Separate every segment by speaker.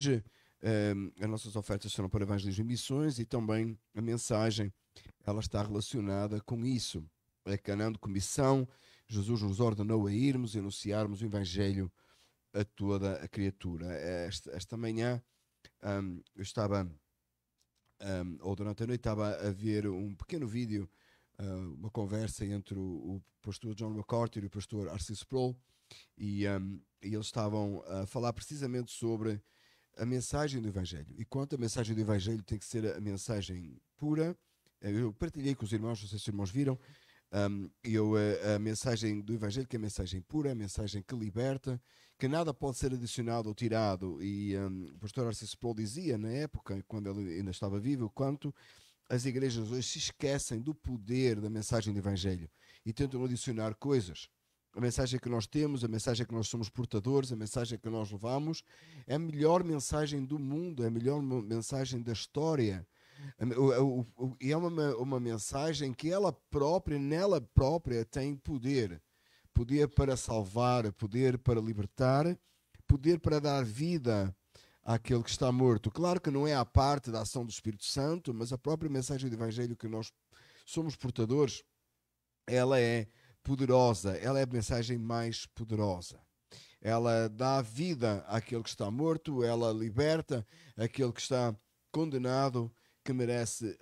Speaker 1: hoje ehm, as nossas ofertas serão para evangelismo e missões e também a mensagem ela está relacionada com isso. é Canaã Comissão, Jesus nos ordenou a irmos e anunciarmos o Evangelho a toda a criatura. Esta, esta manhã um, ehm, eu estava, um, ehm, ou durante a noite, estava a ver um pequeno vídeo, uh, uma conversa entre o, o, pastor John McCarthy e o pastor Arcis Sproul, e, um, e eles estavam a falar precisamente sobre a mensagem do Evangelho. E quanto a mensagem do Evangelho tem que ser a mensagem pura, eh, eu partilhei com os irmãos, não sei se os irmãos viram, um, eu, a, eh, a, mensagem do Evangelho, que é a mensagem pura, a mensagem que liberta, que nada pode ser adicionado ou tirado. E um, o pastor Arcis Pro dizia, na época, quando ele ainda estava vivo, quanto as igrejas hoje se esquecem do poder da mensagem do Evangelho e tentam adicionar coisas a mensagem que nós temos, a mensagem que nós somos portadores, a mensagem que nós levamos, é a melhor mensagem do mundo, é a melhor mensagem da história. E é uma, uma mensagem que ela própria, nela própria, tem poder. Poder para salvar, poder para libertar, poder para dar vida àquele que está morto. Claro que não é a parte da ação do Espírito Santo, mas a própria mensagem do Evangelho que nós somos portadores, ela é poderosa, ela é a mensagem mais poderosa. Ela dá vida àquele que está morto, ela liberta aquele que está condenado, que merece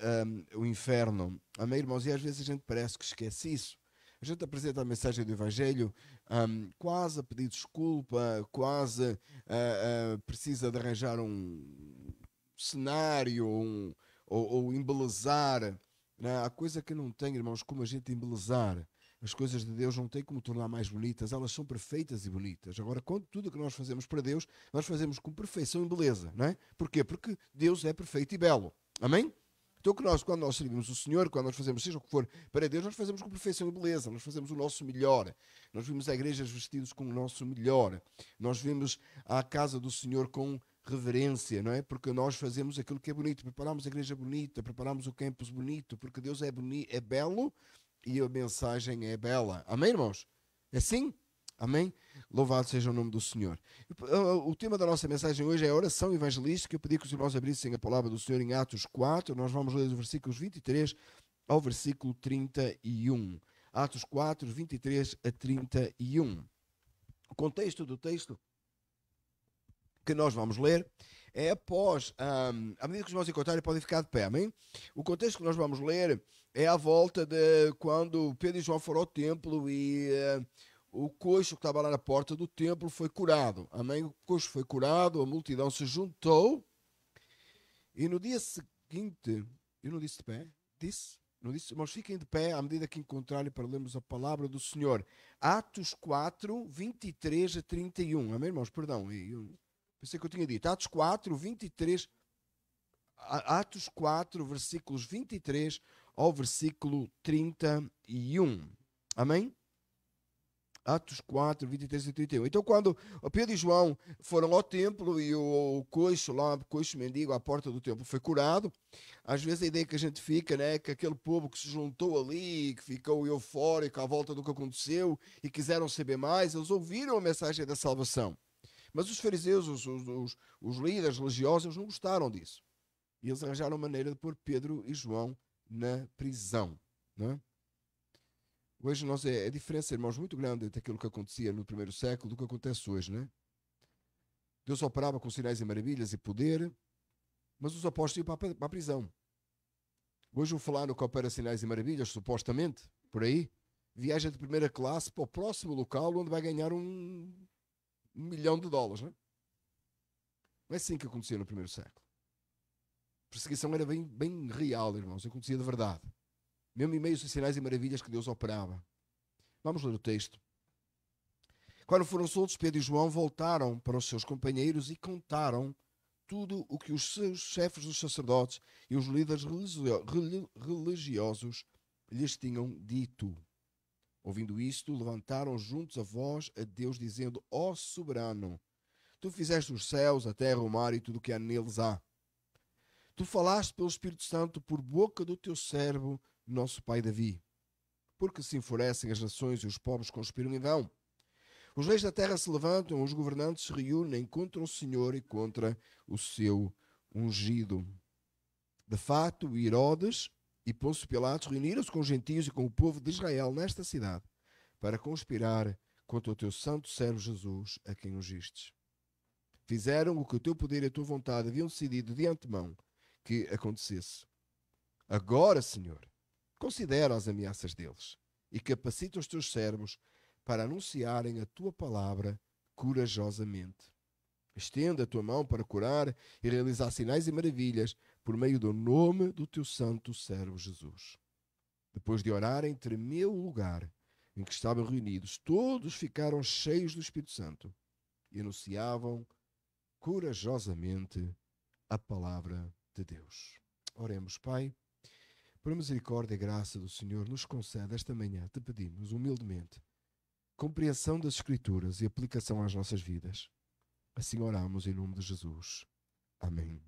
Speaker 1: um, o inferno. Amém, irmãos? E às vezes a gente parece que esquece isso. A gente apresenta a mensagem do Evangelho um, quase a pedir desculpa, quase uh, uh, precisa de arranjar um cenário um, ou, ou embelezar. Né? Há coisa que não tem, irmãos, como a gente embelezar as coisas de Deus não têm como tornar mais bonitas, elas são perfeitas e bonitas. Agora, quando tudo que nós fazemos para Deus, nós fazemos com perfeição e beleza, não é? Porquê? Porque Deus é perfeito e belo. Amém? Então, que nós, quando nós servimos o Senhor, quando nós fazemos seja o que for para Deus, nós fazemos com perfeição e beleza, nós fazemos o nosso melhor. Nós vimos a igrejas vestidos com o nosso melhor. Nós vimos a casa do Senhor com reverência, não é? Porque nós fazemos aquilo que é bonito, preparamos a igreja bonita, preparamos o campus bonito, porque Deus é, boni é belo e a mensagem é bela. Amém, irmãos? É assim? Amém? Louvado seja o nome do Senhor. O tema da nossa mensagem hoje é a oração evangelística. Eu pedi que os irmãos abrissem a palavra do Senhor em Atos 4. Nós vamos ler os versículos 23 ao versículo 31. Atos 4, 23 a 31. O contexto do texto que nós vamos ler é após, um, à medida que os irmãos encontrarem, podem ficar de pé, amém? O contexto que nós vamos ler é à volta de quando Pedro e João foram ao templo e uh, o coxo que estava lá na porta do templo foi curado, amém? O coxo foi curado, a multidão se juntou e no dia seguinte, eu não disse de pé, disse? Não disse, mas fiquem de pé à medida que encontrarem para lermos a palavra do Senhor. Atos 4, 23 a 31. Amém, irmãos? Perdão. Eu, Pensei é que eu tinha dito. Atos 4, 23. Atos 4, versículos 23 ao versículo 31. Amém? Atos 4, 23 e 31. Então, quando Pedro e João foram ao templo e o coixo lá, o coxo mendigo à porta do templo foi curado, às vezes a ideia que a gente fica, né, que aquele povo que se juntou ali, que ficou eufórico à volta do que aconteceu e quiseram saber mais, eles ouviram a mensagem da salvação. Mas os fariseus, os, os, os, os líderes religiosos, não gostaram disso. E eles arranjaram maneira de pôr Pedro e João na prisão. Não é? Hoje nós é, a diferença, irmãos, muito grande entre aquilo que acontecia no primeiro século do que acontece hoje, é? Deus operava com sinais e maravilhas e poder, mas os apóstolos iam para a prisão. Hoje o fulano que opera sinais e maravilhas, supostamente, por aí, viaja de primeira classe para o próximo local onde vai ganhar um um milhão de dólares. Não é? não é assim que acontecia no primeiro século. A perseguição era bem, bem real, irmãos, acontecia de verdade. Mesmo em meio aos sinais e maravilhas que Deus operava. Vamos ler o texto. Quando foram soltos, Pedro e João voltaram para os seus companheiros e contaram tudo o que os seus chefes dos sacerdotes e os líderes religiosos lhes tinham dito. Ouvindo isto, levantaram juntos a voz a Deus, dizendo: Ó oh, soberano, tu fizeste os céus, a terra, o mar e tudo o que há neles há. Tu falaste pelo Espírito Santo por boca do teu servo, nosso pai Davi. Porque se enfurecem as nações e os povos conspiram em vão. Os reis da terra se levantam, os governantes se reúnem contra o Senhor e contra o seu ungido. De fato, Herodes e Pôncio Pilatos reuniram-se com os gentios e com o povo de Israel nesta cidade para conspirar contra o teu santo servo Jesus, a quem ungistes. Fizeram o que o teu poder e a tua vontade haviam decidido de antemão que acontecesse. Agora, Senhor, considera as ameaças deles e capacita os teus servos para anunciarem a tua palavra corajosamente. Estenda a tua mão para curar e realizar sinais e maravilhas por meio do nome do teu santo servo Jesus. Depois de orarem, tremeu o lugar em que estavam reunidos. Todos ficaram cheios do Espírito Santo e anunciavam corajosamente a palavra de Deus. Oremos, Pai, por misericórdia e graça do Senhor, nos concede esta manhã, te pedimos humildemente, compreensão das Escrituras e aplicação às nossas vidas. Assim oramos em nome de Jesus. Amém.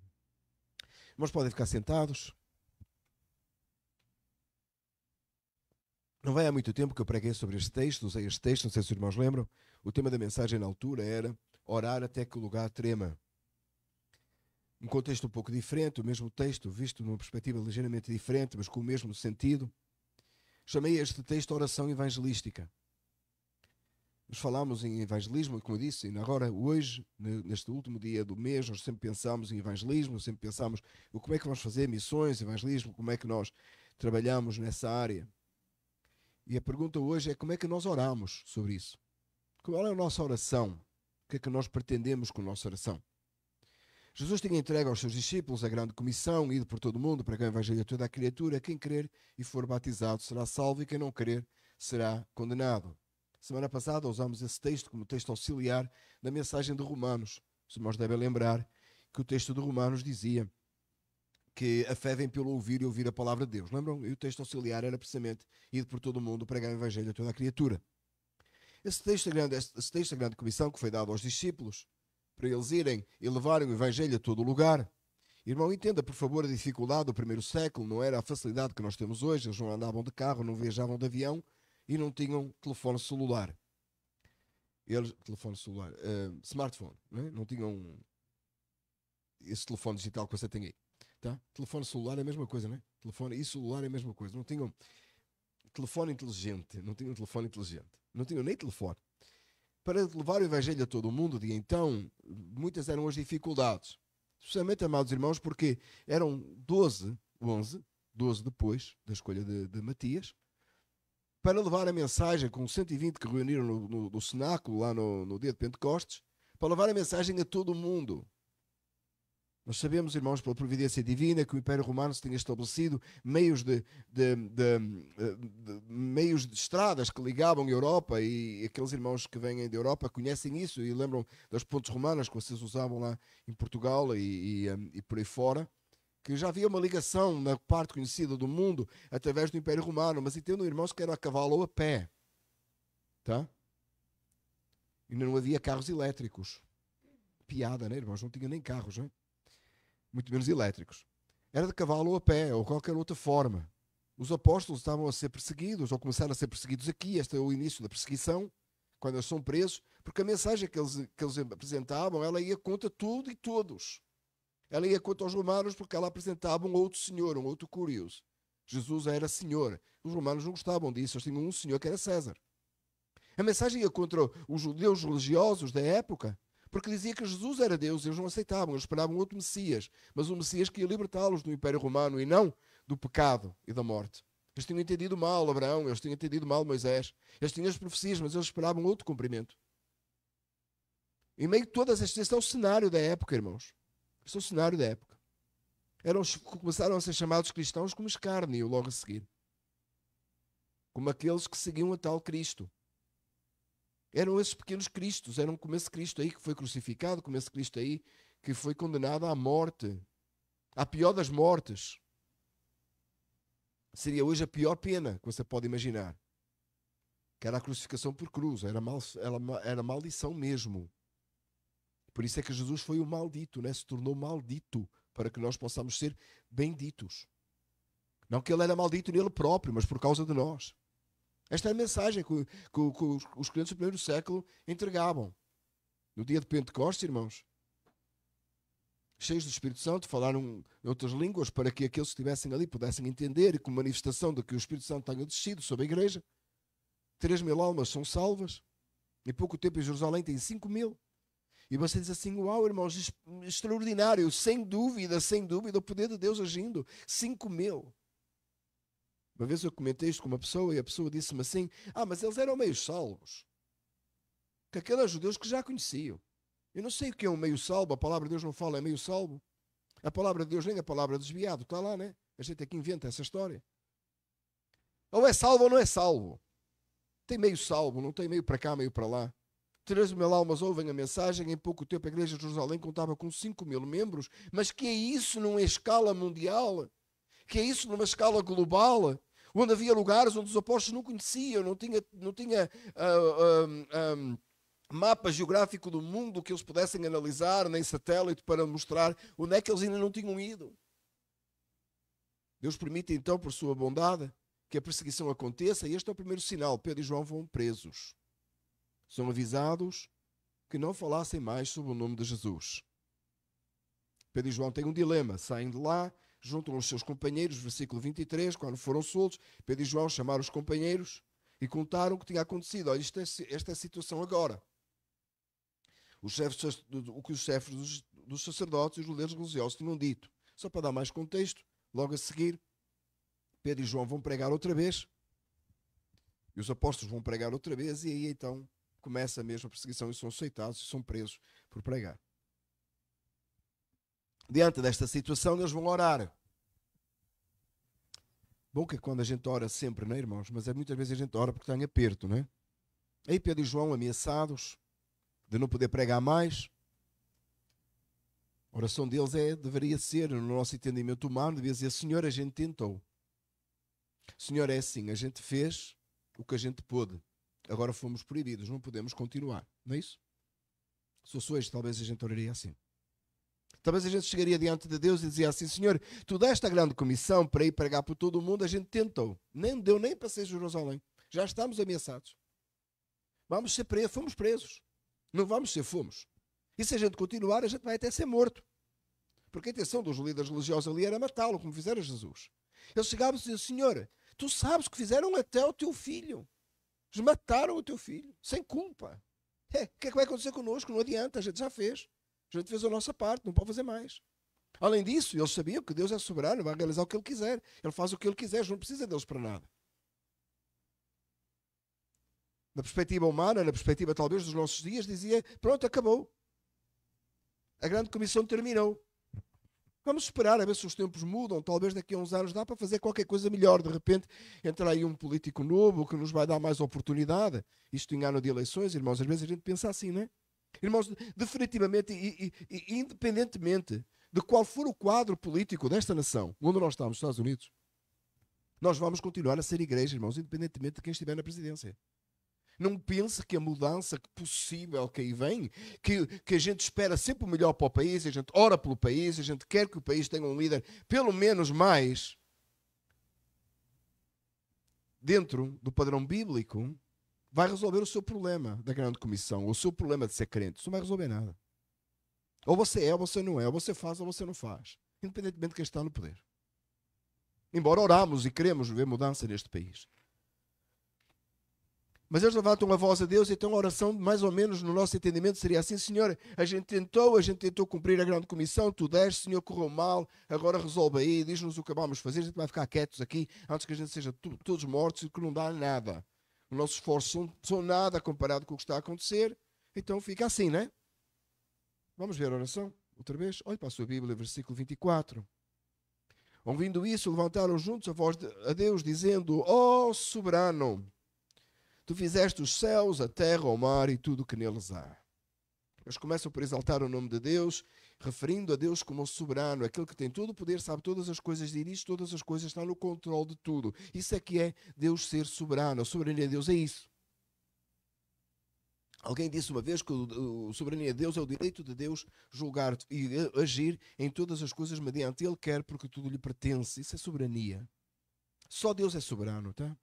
Speaker 1: Mas podem ficar sentados. Não vai há muito tempo que eu preguei sobre este texto, usei este texto, não sei se os irmãos lembram. O tema da mensagem na altura era orar até que o lugar trema. Um contexto um pouco diferente, o mesmo texto, visto numa perspectiva ligeiramente diferente, mas com o mesmo sentido. Chamei este texto oração evangelística. Nós falámos em evangelismo, como eu disse, agora, hoje, neste último dia do mês, nós sempre pensámos em evangelismo, sempre pensámos o como é que vamos fazer missões, evangelismo, como é que nós trabalhamos nessa área. E a pergunta hoje é como é que nós oramos sobre isso? Qual é a nossa oração? O que é que nós pretendemos com a nossa oração? Jesus tinha entregue aos seus discípulos a grande comissão, ido por todo o mundo, para quem evangelho toda a criatura, quem crer e for batizado será salvo, e quem não crer será condenado. Semana passada usámos esse texto como texto auxiliar na mensagem de Romanos. se nós devem lembrar que o texto de Romanos dizia que a fé vem pelo ouvir e ouvir a palavra de Deus. Lembram? E o texto auxiliar era precisamente ir por todo o mundo pregar o evangelho a toda a criatura. Esse texto, é grande, esse texto da é grande comissão que foi dado aos discípulos, para eles irem e levarem o evangelho a todo lugar. Irmão, entenda, por favor, a dificuldade do primeiro século não era a facilidade que nós temos hoje. Eles não andavam de carro, não viajavam de avião, e não tinham telefone celular. Eles, telefone celular, uh, smartphone, né? não tinham esse telefone digital que você tem aí. Tá? Telefone celular é a mesma coisa, né? Telefone e celular é a mesma coisa. Não tinham telefone inteligente, não tinham telefone inteligente, não tinham nem telefone. Para levar o evangelho a todo o mundo, de então, muitas eram as dificuldades. Especialmente, amados irmãos, porque eram 12, 11, 12 depois da escolha de, de Matias, para levar a mensagem com 120 que reuniram no, no, no cenáculo, lá no, no dia de Pentecostes, para levar a mensagem a todo o mundo. Nós sabemos, irmãos, pela providência divina, que o Império Romano se tinha estabelecido meios de, de, de, de, meios de estradas que ligavam a Europa e aqueles irmãos que vêm da Europa conhecem isso e lembram das pontes romanas que vocês usavam lá em Portugal e, e, e por aí fora que já havia uma ligação na parte conhecida do mundo através do Império Romano, mas entendam, irmãos, que era a cavalo ou a pé. Tá? Ainda não havia carros elétricos. Piada, né, irmãos? Não tinha nem carros, né? muito menos elétricos. Era de cavalo ou a pé, ou qualquer outra forma. Os apóstolos estavam a ser perseguidos, ou começaram a ser perseguidos aqui, este é o início da perseguição, quando eles são presos, porque a mensagem que eles, que eles apresentavam, ela ia contra tudo e todos. Ela ia contra os romanos porque ela apresentava um outro senhor, um outro curioso. Jesus era senhor. Os romanos não gostavam disso, eles tinham um senhor que era César. A mensagem ia contra os judeus religiosos da época, porque dizia que Jesus era Deus e eles não aceitavam, eles esperavam outro Messias, mas um Messias que ia libertá-los do Império Romano e não do pecado e da morte. Eles tinham entendido mal Abraão, eles tinham entendido mal Moisés, eles tinham as profecias, mas eles esperavam outro cumprimento. Em meio a todas estas, este é o cenário da época, irmãos cenário da época. Eram, começaram a ser chamados cristãos como escárnio logo a seguir. Como aqueles que seguiam a tal Cristo. Eram esses pequenos Cristos, eram como esse Cristo aí que foi crucificado, como esse Cristo aí que foi condenado à morte, à pior das mortes. Seria hoje a pior pena que você pode imaginar que era a crucificação por cruz, era, mal, era, era maldição mesmo. Por isso é que Jesus foi o maldito, né? se tornou maldito para que nós possamos ser benditos. Não que ele era maldito nele próprio, mas por causa de nós. Esta é a mensagem que, que, que os crentes do primeiro século entregavam. No dia de Pentecostes, irmãos, cheios do Espírito Santo, falaram em outras línguas para que aqueles que estivessem ali pudessem entender e com manifestação de que o Espírito Santo tenha descido sobre a igreja. 3 mil almas são salvas. Em pouco tempo em Jerusalém tem 5 mil. E você diz assim: Uau, irmãos, extraordinário, sem dúvida, sem dúvida, o poder de Deus agindo. 5 mil. Uma vez eu comentei isto com uma pessoa e a pessoa disse-me assim: Ah, mas eles eram meio salvos. Que aqueles judeus que já conheciam. Eu não sei o que é um meio salvo, a palavra de Deus não fala é meio salvo. A palavra de Deus nem a palavra desviado, está lá, né? A gente é que inventa essa história. Ou é salvo ou não é salvo. Tem meio salvo, não tem meio para cá, meio para lá. 3 mil almas ouvem a mensagem. Em pouco tempo, a Igreja de Jerusalém contava com 5 mil membros. Mas que é isso numa escala mundial? Que é isso numa escala global? Onde havia lugares onde os apóstolos não conheciam, não tinha, não tinha uh, uh, mapa geográfico do mundo que eles pudessem analisar, nem satélite, para mostrar onde é que eles ainda não tinham ido. Deus permite então, por sua bondade, que a perseguição aconteça, e este é o primeiro sinal: Pedro e João vão presos. São avisados que não falassem mais sobre o nome de Jesus. Pedro e João têm um dilema. Saem de lá, juntam os seus companheiros, versículo 23, quando foram soltos, Pedro e João chamaram os companheiros e contaram o que tinha acontecido. Olha, esta, é esta é a situação agora. Os chefes, o que os chefes dos, dos sacerdotes e os líderes religiosos tinham dito. Só para dar mais contexto, logo a seguir, Pedro e João vão pregar outra vez. E os apóstolos vão pregar outra vez, e aí então começa mesmo a perseguição e são aceitados e são presos por pregar. Diante desta situação, eles vão orar. Bom que é quando a gente ora sempre, não é, irmãos? Mas é muitas vezes a gente ora porque está em aperto, não é? Aí Pedro e João ameaçados de não poder pregar mais. A oração deles é, deveria ser, no nosso entendimento humano, devia dizer: Senhor, a gente tentou. Senhor, é assim, a gente fez o que a gente pôde agora fomos proibidos, não podemos continuar, não é isso? Se fosse hoje, talvez a gente oraria assim. Talvez a gente chegaria diante de Deus e dizia assim: Senhor, tu deste a grande comissão para ir pregar por todo o mundo, a gente tentou, nem deu nem para ser Jerusalém, já estamos ameaçados. Vamos ser presos, fomos presos, não vamos ser, fomos. E se a gente continuar, a gente vai até ser morto. Porque a intenção dos líderes religiosos ali era matá-lo, como fizeram Jesus. Eles chegavam e diziam: Senhor, tu sabes que fizeram até o teu filho. Eles mataram o teu filho, sem culpa. É, o que é que vai acontecer connosco? Não adianta, a gente já fez. A gente fez a nossa parte, não pode fazer mais. Além disso, eles sabiam que Deus é soberano, vai realizar o que ele quiser. Ele faz o que ele quiser, não precisa deles para nada. Na perspectiva humana, na perspectiva talvez dos nossos dias, dizia: pronto, acabou. A grande comissão terminou. Vamos esperar a ver se os tempos mudam. Talvez daqui a uns anos dá para fazer qualquer coisa melhor. De repente entra aí um político novo que nos vai dar mais oportunidade. Isto em ano de eleições, irmãos. Às vezes a gente pensa assim, não é? Irmãos, definitivamente e, e, e independentemente de qual for o quadro político desta nação, onde nós estamos, Estados Unidos, nós vamos continuar a ser igreja, irmãos, independentemente de quem estiver na presidência. Não pensa que a mudança que possível que aí vem, que, que a gente espera sempre o melhor para o país, a gente ora pelo país, a gente quer que o país tenha um líder, pelo menos mais dentro do padrão bíblico, vai resolver o seu problema da grande comissão, o seu problema de ser crente. Isso não vai resolver nada. Ou você é, ou você não é, ou você faz, ou você não faz. Independentemente de quem está no poder. Embora oramos e queremos ver mudança neste país. Mas eles levantam a voz a Deus, então a oração, mais ou menos no nosso entendimento, seria assim: Senhor, a gente tentou, a gente tentou cumprir a grande comissão, tu deste, Senhor, correu mal, agora resolve aí, diz-nos o que vamos fazer, a gente vai ficar quietos aqui antes que a gente seja todos mortos e que não dá nada. O nosso esforço são, são nada comparado com o que está a acontecer, então fica assim, né? Vamos ver a oração outra vez. Olhe para a sua Bíblia, versículo 24. Ouvindo isso, levantaram juntos a voz de, a Deus, dizendo: Ó oh, soberano! Tu fizeste os céus, a terra, o mar e tudo o que neles há. Eles começam por exaltar o nome de Deus, referindo a Deus como o soberano, aquele que tem todo o poder, sabe todas as coisas, dirige todas as coisas, está no controle de tudo. Isso é que é Deus ser soberano. A soberania de Deus é isso. Alguém disse uma vez que a soberania de Deus é o direito de Deus julgar e agir em todas as coisas mediante Ele quer, porque tudo lhe pertence. Isso é soberania. Só Deus é soberano, tá?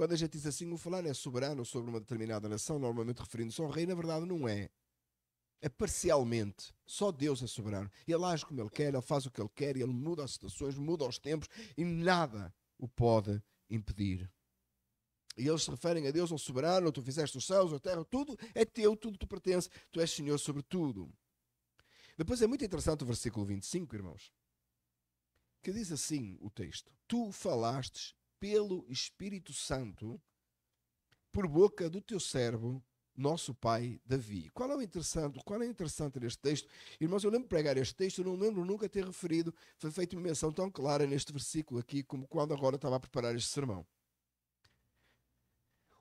Speaker 1: Quando a gente diz assim, o fulano é soberano sobre uma determinada nação, normalmente referindo-se ao rei, na verdade não é. É parcialmente. Só Deus é soberano. Ele age como ele quer, ele faz o que ele quer, ele muda as situações, muda os tempos e nada o pode impedir. E eles se referem a Deus, ao soberano, tu fizeste os céus, a terra, tudo é teu, tudo te pertence, tu és Senhor sobre tudo. Depois é muito interessante o versículo 25, irmãos, que diz assim o texto: Tu falastes pelo Espírito Santo, por boca do teu servo, nosso pai Davi. Qual é o interessante? Qual é interessante neste texto? Irmãos, eu lembro de pregar este texto, eu não lembro nunca ter referido, foi feita uma menção tão clara neste versículo aqui, como quando agora estava a preparar este sermão.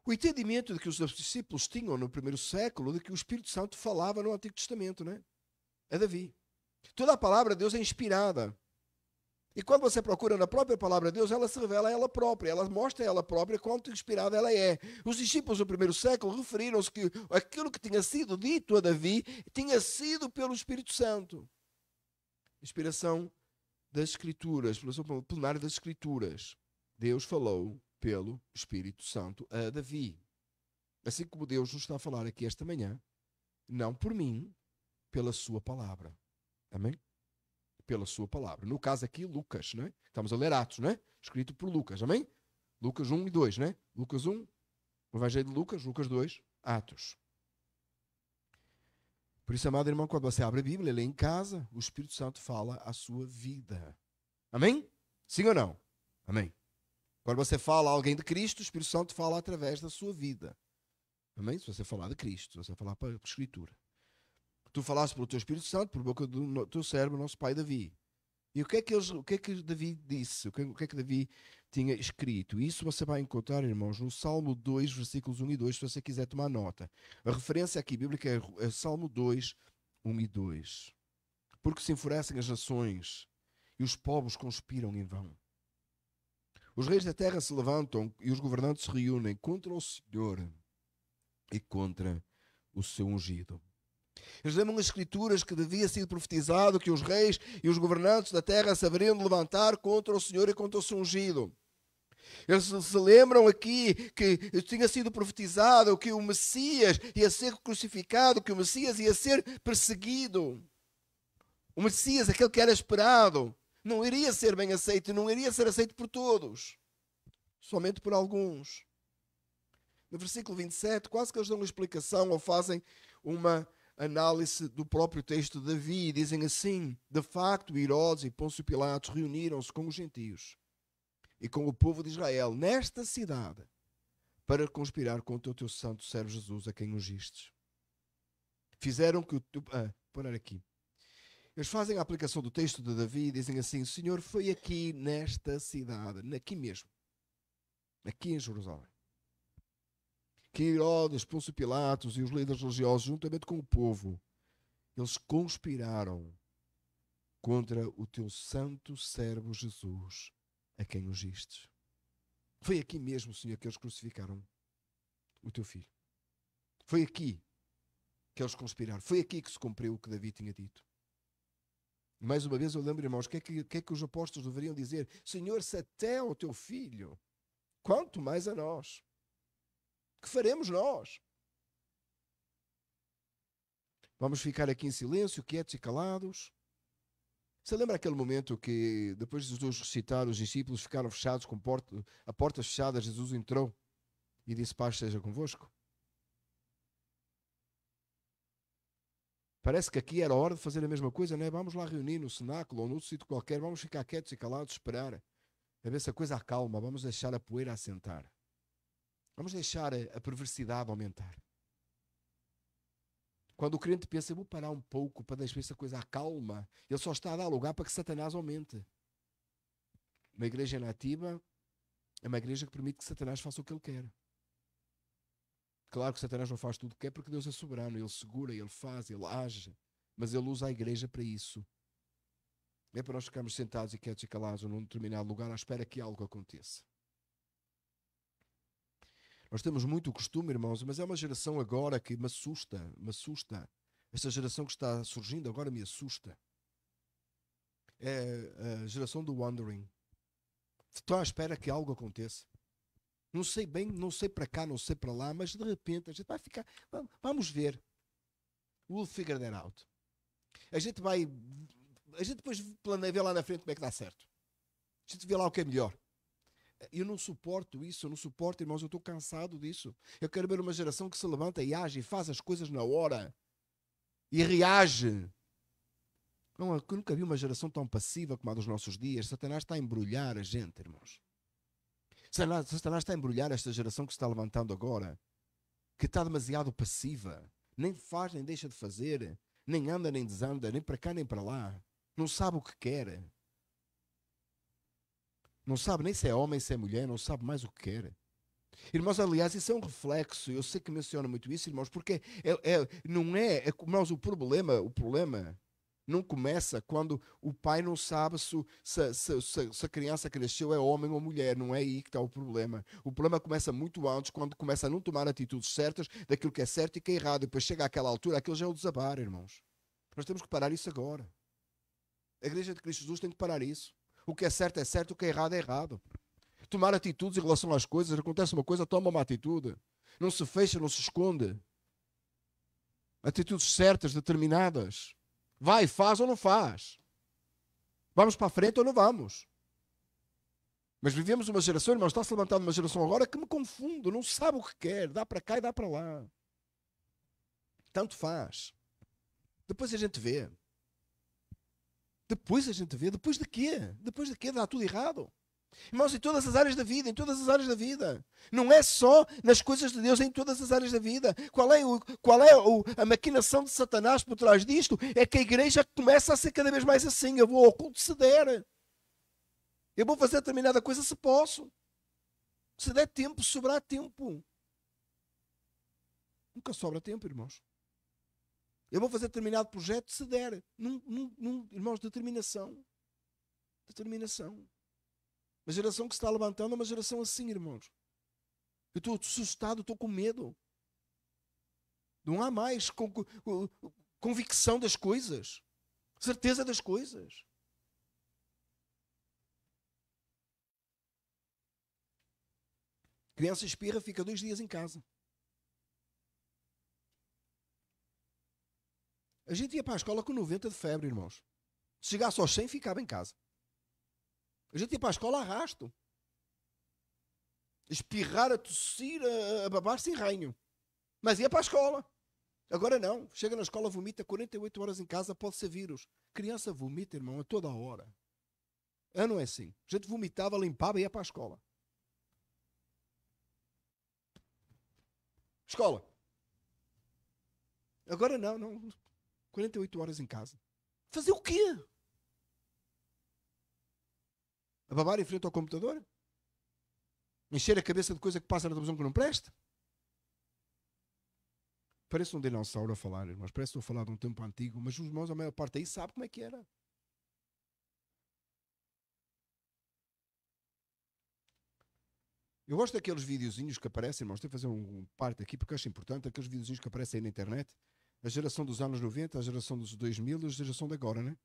Speaker 1: O entendimento de que os discípulos tinham no primeiro século de que o Espírito Santo falava no Antigo Testamento, né? A é Davi. Toda a palavra de Deus é inspirada. E quando você procura na própria palavra de Deus, ela se revela a ela própria, ela mostra a ela própria quanto inspirada ela é. Os discípulos do primeiro século referiram-se que aquilo que tinha sido dito a Davi tinha sido pelo Espírito Santo. Inspiração das Escrituras, inspiração plenária das Escrituras. Deus falou pelo Espírito Santo a Davi. Assim como Deus nos está a falar aqui esta manhã, não por mim, pela sua palavra. Amém? pela sua palavra. No caso aqui, Lucas, não né? Estamos a ler Atos, não é? Escrito por Lucas, amém? Lucas 1 e 2, não é? Lucas 1, o Evangelho de Lucas, Lucas 2, Atos. Por isso, amado irmão, quando você abre a Bíblia, lê em casa, o Espírito Santo fala a sua vida. Amém? Sim ou não? Amém. Quando você fala a alguém de Cristo, o Espírito Santo fala através da sua vida. Amém? Se você falar de Cristo, se você falar para a Escritura tu falaste pelo teu Espírito Santo, por boca do teu servo, nosso pai Davi. E o que é que, eles, o que, é que Davi disse? O que, o que é que Davi tinha escrito? Isso você vai encontrar, irmãos, no Salmo 2, versículos 1 e 2, se você quiser tomar nota. A referência aqui bíblica é, é Salmo 2, 1 e 2. Porque se enfurecem as nações e os povos conspiram em vão. Os reis da terra se levantam e os governantes se reúnem contra o Senhor e contra o seu ungido. Eles lembram as Escrituras que devia ser profetizado que os reis e os governantes da terra se haveriam de levantar contra o Senhor e contra o seu ungido. Eles se lembram aqui que tinha sido profetizado que o Messias ia ser crucificado, que o Messias ia ser perseguido. O Messias, aquele que era esperado, não iria ser bem aceito, não iria ser aceito por todos, somente por alguns. No versículo 27, quase que eles dão uma explicação ou fazem uma explicação análise do próprio texto de Davi. Dizem assim: De facto, Herodes e Pôncio Pilatos reuniram-se com os gentios e com o povo de Israel nesta cidade para conspirar contra o teu santo servo Jesus, a quem ungistes. Fizeram que o teu. Ah, parar aqui. Eles fazem a aplicação do texto de Davi e dizem assim: O Senhor foi aqui nesta cidade, aqui mesmo, aqui em Jerusalém que Herodes, Pôncio Pilatos e os líderes religiosos, juntamente com o povo, eles conspiraram contra o teu santo servo Jesus, a quem ungiste. Foi aqui mesmo, Senhor, que eles crucificaram o teu filho. Foi aqui que eles conspiraram. Foi aqui que se cumpriu o que Davi tinha dito. mais uma vez eu lembro, irmãos, o que, é que, que, é que os apóstolos deveriam dizer? Senhor, se até ao teu filho, quanto mais a nós que faremos nós? Vamos ficar aqui em silêncio, quietos e calados? Você lembra aquele momento que, depois de Jesus ressuscitar, os discípulos ficaram fechados, com porta, a porta fechada. Jesus entrou e disse: Paz seja convosco? Parece que aqui era a hora de fazer a mesma coisa, não é? Vamos lá reunir no cenáculo ou noutro sítio qualquer, vamos ficar quietos e calados, esperar a ver se a coisa acalma, vamos deixar a poeira assentar. Vamos deixar a, perversidade aumentar. Quando o crente pensa, vou parar um pouco para deixar essa coisa à calma, ele só está a dar lugar para que Satanás aumente. Uma igreja nativa é uma igreja que permite que Satanás faça o que ele quer. Claro que Satanás não faz tudo o que quer porque Deus é soberano, ele segura, ele faz, ele age, mas ele usa a igreja para isso. É para nós ficarmos sentados e quietos e calados num determinado lugar à espera que algo aconteça. Nós temos muito costume, irmãos, mas é uma geração agora que me assusta, me assusta. Esta geração que está surgindo agora me assusta. É a geração do wandering. Estou à espera que algo aconteça. Não sei bem, não sei para cá, não sei para lá, mas de repente a gente vai ficar. Vamos ver. We'll figure that out. A gente vai. A gente depois planeia, ver lá na frente como é que dá certo. A gente vê lá o que é melhor. Eu não suporto isso, eu não suporto, irmãos, eu estou cansado disso. Eu quero ver uma geração que se levanta e age e faz as coisas na hora e reage. Não, eu nunca vi uma geração tão passiva como a dos nossos dias. Satanás está a embrulhar a gente, irmãos. Satanás, Satanás está a embrulhar esta geração que se está levantando agora, que está demasiado passiva. Nem faz, nem deixa de fazer, nem anda, nem desanda, nem para cá, nem para lá. Não sabe o que quer não sabe nem se é homem, se é mulher, não sabe mais o que quer. Irmãos, aliás, isso é um reflexo. Eu sei que menciona muito isso, irmãos, porque é, é não é, é, irmãos, o problema, o problema não começa quando o pai não sabe se, se, se, se, a criança que nasceu é homem ou mulher. Não é aí que está o problema. O problema começa muito antes, quando começa a não tomar atitudes certas daquilo que é certo e que é errado. E depois chega àquela altura, aquilo já é o desabar, irmãos. Nós temos que parar isso agora. A Igreja de Cristo Jesus tem que parar isso. O que é certo é certo, o que é errado é errado. Tomar atitudes em relação às coisas. Acontece uma coisa, toma uma atitude. Não se fecha, não se esconde. Atitudes certas, determinadas. Vai, faz ou não faz. Vamos para a frente ou não vamos. Mas vivemos uma geração, irmãos, está-se levantando uma geração agora que me confundo, não sabe o que quer, dá para cá e dá para lá. Tanto faz. Depois a gente vê. Depois a gente vê. Depois de quê? Depois de quê? Dá tudo errado. Irmãos, em todas as áreas da vida, em todas as áreas da vida. Não é só nas coisas de Deus, é em todas as áreas da vida. Qual é, o, qual é o, a maquinação de Satanás por trás disto? É que a igreja começa a ser cada vez mais assim. Eu vou ao culto se der. Eu vou fazer determinada coisa se posso. Se der tempo, sobrar tempo. Nunca sobra tempo, irmãos. Eu vou fazer determinado projeto se der. Num, num, num, irmãos, determinação. Determinação. Uma geração que se está levantando é uma geração assim, irmãos. Eu estou assustado, estou com medo. Não há mais convicção das coisas, certeza das coisas. Criança espirra, fica dois dias em casa. A gente ia para a escola com 90 de febre, irmãos. Se chegasse aos 100, ficava em casa. A gente ia para a escola arrasto. espirrar, a tossir, a, babar sem ranho. Mas ia para a escola. Agora não. Chega na escola, vomita 48 horas em casa, pode ser vírus. Criança vomita, irmão, a toda hora. Ah, não é assim. A gente vomitava, limpava e ia para a escola. Escola. Agora não, não. 48 horas em casa. Fazer o quê? A babar em frente ao computador? Encher a cabeça de coisa que passa na televisão que não presta? Parece um dinossauro a falar, irmãos. Parece que estou a falar de um tempo antigo, mas os irmãos, a maior parte aí, sabe como é que era. Eu gosto daqueles videozinhos que aparecem, irmãos. Tenho que fazer um, parte aqui porque acho importante. Aqueles videozinhos que aparecem aí na internet a geração dos anos 90, a geração dos 2000, a geração de agora, né?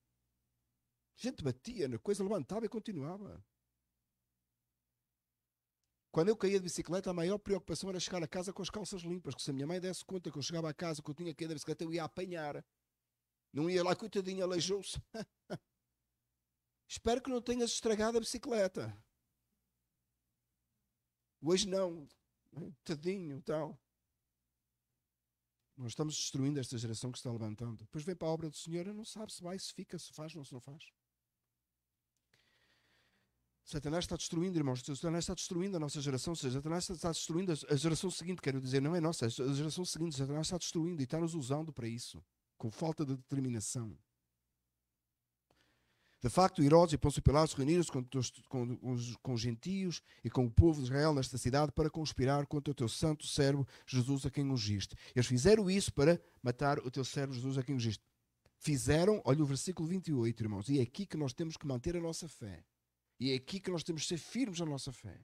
Speaker 1: A gente batia na coisa, levantava e continuava. Quando eu caía de bicicleta, a maior preocupação era chegar a casa com as calças limpas, que se a minha mãe desse conta que eu chegava a casa, que eu tinha caído da bicicleta, eu ia apanhar. Não ia lá, coitadinha, aleijou-se. Espero que não tenhas estragado a bicicleta. Hoje não. Né? Tadinho, tal. Nós estamos destruindo esta geração que está levantando. Depois vem para a obra do Senhor e não sabe se vai, se fica, se faz, não se não faz. Satanás está destruindo, irmãos. Satanás está destruindo a nossa geração. Satanás está destruindo a geração seguinte, quero dizer, não é nossa, é a geração seguinte. Satanás está destruindo e está nos usando para isso, com falta de determinação. De facto, Herodes e Pôncio Pilatos reuniram-se com, com, com, os gentios e com o povo de Israel nesta cidade para conspirar contra o teu santo servo Jesus a quem ungiste. Eles fizeram isso para matar o teu servo Jesus a quem ungiste. Fizeram, olha o versículo 28, irmãos, e é aqui que nós temos que manter a nossa fé. E é aqui que nós temos que ser firmes na nossa fé.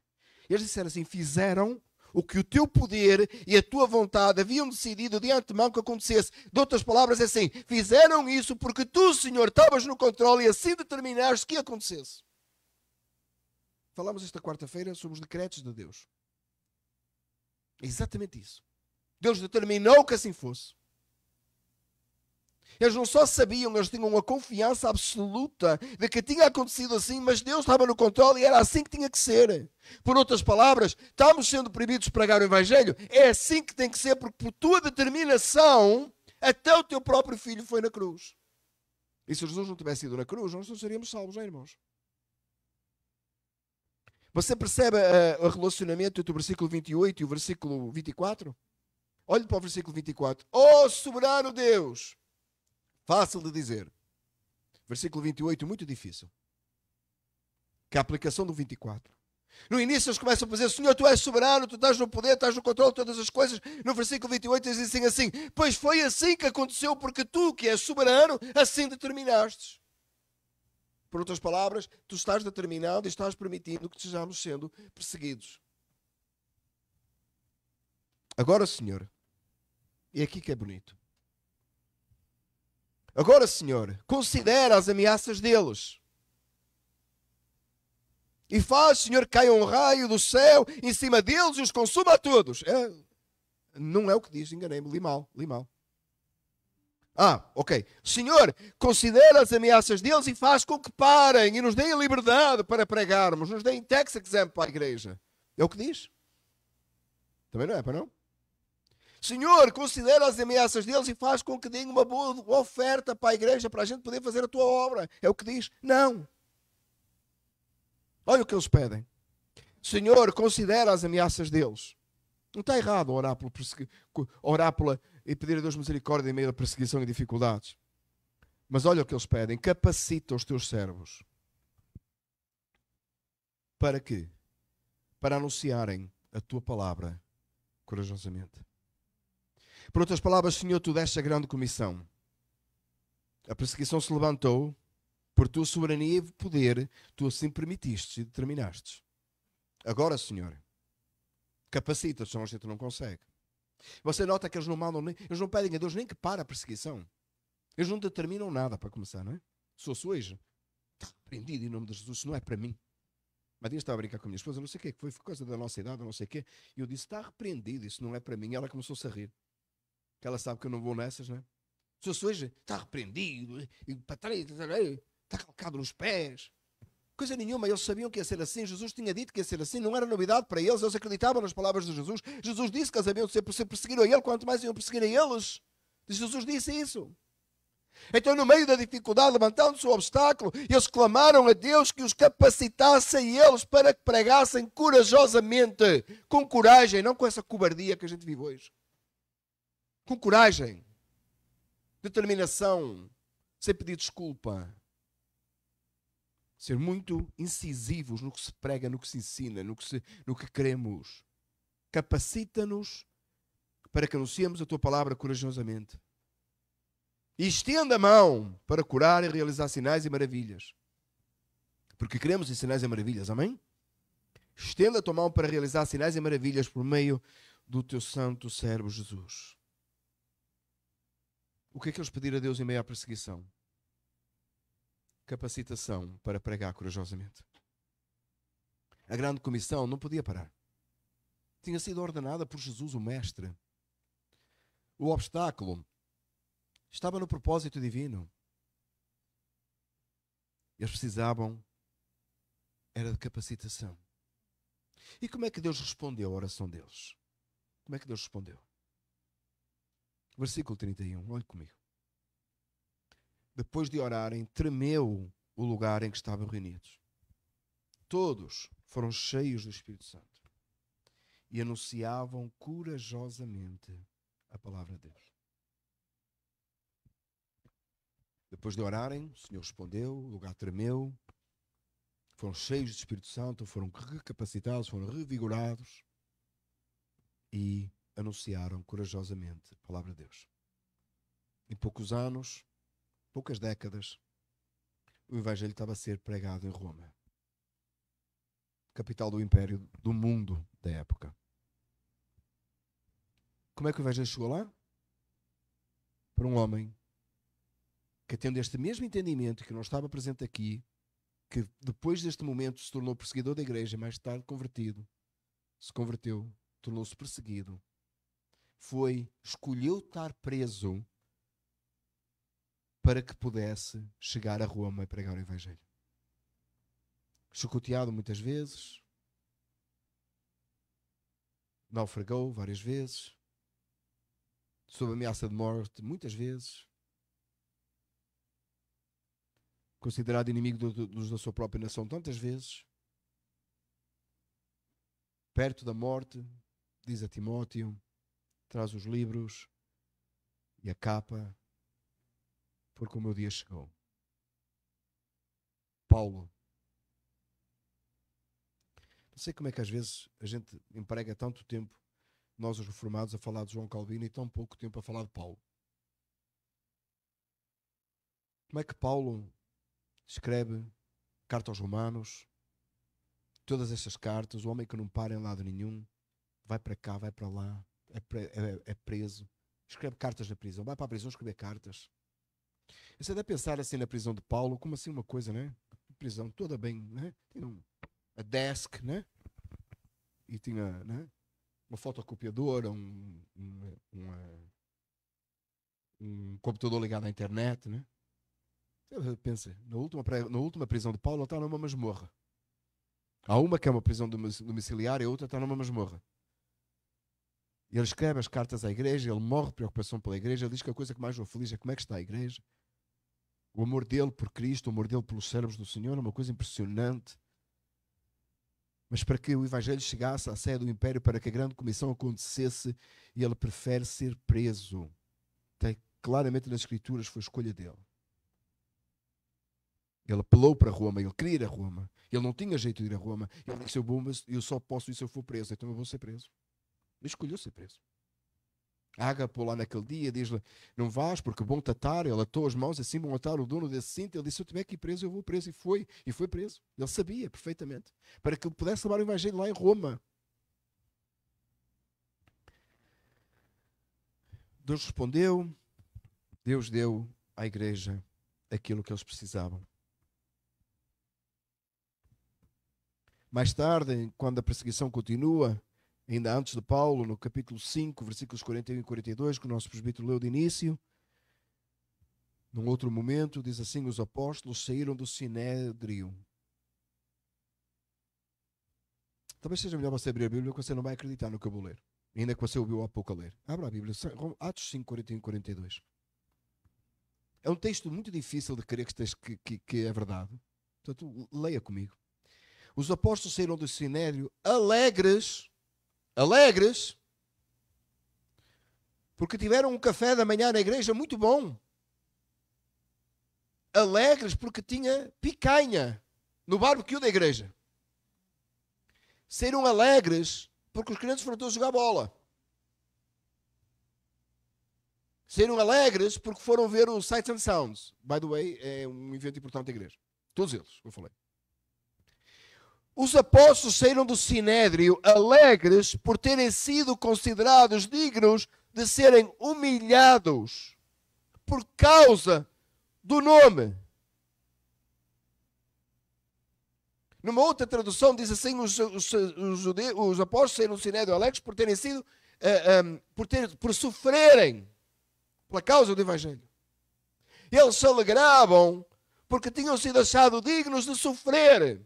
Speaker 1: Eles disseram assim: fizeram o que o teu poder e a tua vontade haviam decidido de antemão que acontecesse. De outras palavras, é assim: fizeram isso porque tu, Senhor, estavas no controle e assim determinaste que acontecesse. Falamos esta quarta-feira sobre os decretos de Deus. É exatamente isso. Deus determinou que assim fosse. Eles não só sabiam, eles tinham uma confiança absoluta de que tinha acontecido assim, mas Deus estava no controle e era assim que tinha que ser. Por outras palavras, estamos sendo proibidos de pregar o Evangelho, é assim que tem que ser, porque por tua determinação, até o teu próprio filho foi na cruz. E se Jesus não tivesse ido na cruz, nós não seríamos salvos, hein, irmãos? Você percebe uh, o relacionamento entre o versículo 28 e o versículo 24? Olhe para o versículo 24. Ó oh, soberano Deus! Fácil de dizer. Versículo 28, muito difícil. Que é a aplicação do 24. No início eles começam a dizer: Senhor, tu és soberano, tu estás no poder, estás no controle de todas as coisas. No versículo 28 eles dizem assim: Pois foi assim que aconteceu, porque tu, que és soberano, assim determinaste. Por outras palavras, tu estás determinado e estás permitindo que estejamos sendo perseguidos. Agora, Senhor, e é aqui que é bonito. Agora, Senhor, considera as ameaças deles. E faz, Senhor, que caia um raio do céu em cima deles e os consuma a todos. É, não é o que diz, enganei-me, li mal, li mal. Ah, ok. Senhor, considera as ameaças deles e faz com que parem e nos deem liberdade para pregarmos, nos deem tax exemplo à igreja. É o que diz. Também não é, para não? Senhor, considera as ameaças deles e faz com que deem uma boa oferta para a igreja, para a gente poder fazer a tua obra. É o que diz. Não. Olha o que eles pedem. Senhor, considera as ameaças deles. Não está errado orar, pelo persegui... orar pela... e pedir a Deus misericórdia em meio à perseguição e dificuldades. Mas olha o que eles pedem: capacita os teus servos. Para quê? Para anunciarem a tua palavra corajosamente. Por outras palavras, Senhor, tu deste a grande comissão. A perseguição se levantou, por tua soberania e poder, tu assim permitiste e determinaste. Agora, Senhor, capacita, senão a gente não consegue. Você nota que eles não mandam, nem, eles não pedem a Deus nem que para a perseguição. Eles não determinam nada para começar, não é? Se fosse hoje, está repreendido em nome de Jesus, isso não é para mim. Mas estava a brincar com a minha esposa, não sei o quê, que foi coisa da nossa idade, não sei o quê. E eu disse, está repreendido, isso não é para mim. E ela começou-se a rir que ela sabe que eu não vou nessas, né? eu sou hoje, está repreendido, está né? tá calcado nos pés. Coisa nenhuma, eles sabiam que ia ser assim, Jesus tinha dito que ia ser assim, não era novidade para eles, eles acreditavam nas palavras de Jesus. Jesus disse que eles haviam de ser perseguidos a ele, quanto mais iam perseguir a eles. Jesus disse isso. Então, no meio da dificuldade, levantando-se o obstáculo, eles clamaram a Deus que os capacitasse a eles para que pregassem corajosamente, com coragem, não com essa cobardia que a gente vive hoje com coragem, determinação, sem pedir desculpa. Ser muito incisivos no que se prega, no que se ensina, no que, se, no que queremos. Capacita-nos para que anunciemos a tua palavra corajosamente. E estenda a mão para curar e realizar sinais e maravilhas. Porque queremos em sinais e maravilhas, amém? Estenda a tua mão para realizar sinais e maravilhas por meio do teu santo servo Jesus. O que é que eles pediram a Deus em meio à perseguição? Capacitação para pregar corajosamente. A grande comissão não podia parar. Tinha sido ordenada por Jesus, o Mestre. O obstáculo estava no propósito divino. Eles precisavam era de capacitação. E como é que Deus respondeu à oração deles? Como é que Deus respondeu? Versículo 31, olhe comigo. Depois de orarem, tremeu o lugar em que estavam reunidos. Todos foram cheios do Espírito Santo e anunciavam corajosamente a palavra de Deus. Depois de orarem, o Senhor respondeu, o lugar tremeu, foram cheios do Espírito Santo, foram recapacitados, foram revigorados e anunciaram corajosamente a palavra de Deus. Em poucos anos, poucas décadas, o Evangelho estava a ser pregado em Roma, capital do império do mundo da época. Como é que o Evangelho chegou lá? Por um homem que, tendo este mesmo entendimento que não estava presente aqui, que depois deste momento se tornou perseguidor da igreja, mais tarde convertido, se converteu, tornou-se perseguido foi escolheu estar preso para que pudesse chegar a Roma e pregar o Evangelho. Chicoteado muitas vezes, naufragou várias vezes, sob ameaça de morte muitas vezes, considerado inimigo do, do, da sua própria nação tantas vezes, perto da morte, diz a Timóteo, traz os livros e a capa, porque o meu dia chegou. Paulo. Não sei como é que às vezes a gente emprega tanto tempo, nós os reformados, a falar de João Calvino e tão pouco tempo a falar de Paulo. Como é que Paulo escreve carta aos Romanos, todas estas cartas, o homem que não para em lado nenhum, vai para cá, vai para lá, é, é, é, preso, escreve cartas na prisão, vai para a prisão escrever cartas. Você deve pensar assim na prisão de Paulo, como assim uma coisa, né? Prisão toda bem, né? Tem um a desk, né? E tinha, né? Uma fotocopiadora, um, um, é, um computador ligado à internet, né? Você pensa, na última, na última prisão de Paulo, ela está numa masmorra. Há uma que é uma prisão domiciliar e a outra está numa masmorra. Ele escreve as cartas à igreja, ele morre de preocupação pela igreja, ele diz que a coisa que mais o aflige é como é que está a igreja. O amor dele por Cristo, o amor dele pelos servos do Senhor, é uma coisa impressionante. Mas para que o evangelho chegasse à sede do império, para que a grande comissão acontecesse, ele prefere ser preso. Tem, claramente nas escrituras foi escolha dele. Ele apelou para Roma, ele queria ir a Roma. Ele não tinha jeito de ir a Roma. Ele disse: eu, vou, eu só posso ir se eu for preso, então eu vou ser preso. Mas escolheu ser preso. Ágapo lá naquele dia diz-lhe: Não vás, porque bom tatar, ele atou as mãos assim, bom atar o dono desse cinto. Ele disse: Se eu tiver que ir preso, eu vou preso. E foi, e foi preso. Ele sabia perfeitamente. Para que ele pudesse levar o evangelho lá em Roma. Deus respondeu, Deus deu à igreja aquilo que eles precisavam. Mais tarde, quando a perseguição continua, ainda antes de Paulo, no capítulo 5, versículos 41 e 42, que o nosso presbítero leu de início. Num outro momento, diz assim: os apóstolos saíram do sinédrio. Talvez seja melhor você abrir a Bíblia, porque você não vai acreditar no que eu vou ler. Ainda que você ouviu há pouco a ler. Abra a Bíblia, Atos 5, 41 e 42. É um texto muito difícil de crer que, que, que é verdade. Portanto, leia comigo. Os apóstolos saíram do sinédrio alegres alegres, porque tiveram um café da manhã na igreja muito bom. Alegres porque tinha picanha no barbecue da igreja. Saíram alegres porque os crentes foram todos jogar bola. Saíram alegres porque foram ver o Sights and Sounds. By the way, é um evento importante da igreja. Todos eles, eu falei. Os apóstolos saíram do sinédrio alegres por terem sido considerados dignos de serem humilhados por causa do nome. Numa outra tradução diz assim: os, os, os, os apóstolos saíram do sinédrio alegres por terem sido, uh, eh, um, eh, por, ter, por sofrerem pela causa do Evangelho. Eles se alegravam porque tinham sido achados dignos de sofrer.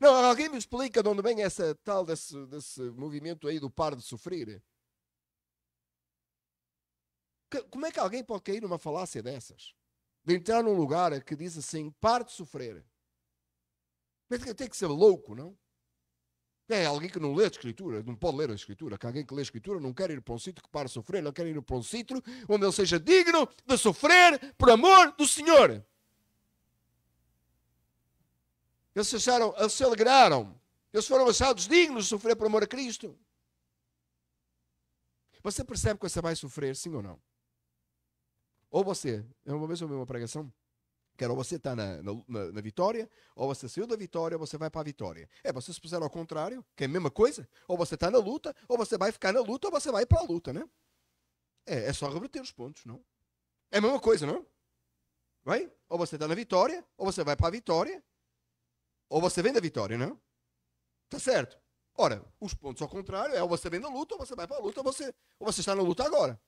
Speaker 1: Não, alguém me explica de onde vem essa tal desse, desse movimento aí do par de sofrer? Que, como é que alguém pode cair numa falácia dessas? De entrar num lugar que diz assim, par de sofrer. Tem que ser louco, não? É alguém que não lê a escritura, não pode ler a escritura. Que alguém que lê a escritura não quer ir para um sítio que para sofrer, não quer ir para um sítio onde ele seja digno de sofrer por amor do Senhor. Eles se, acharam, eles se alegraram. Eles foram achados dignos de sofrer por amor a Cristo. Você percebe que você vai sofrer, sim ou não? Ou você, eu uma vez ouvi uma pregação, que era ou você está na, na, na, vitória, ou você saiu da vitória, ou você vai para a vitória. É, vocês puser ao contrário, que é a mesma coisa. Ou você está na luta, ou você vai ficar na luta, ou você vai para a luta, né? É, é só reverter os pontos, não? É a mesma coisa, não? Vai? ou você está na vitória, ou você vai para a vitória, ou você vem da vitória, não? Né? Tá certo. Ora, os pontos ao contrário é ou você vem da luta, ou você vai para a luta, ou você, ou você está na luta agora.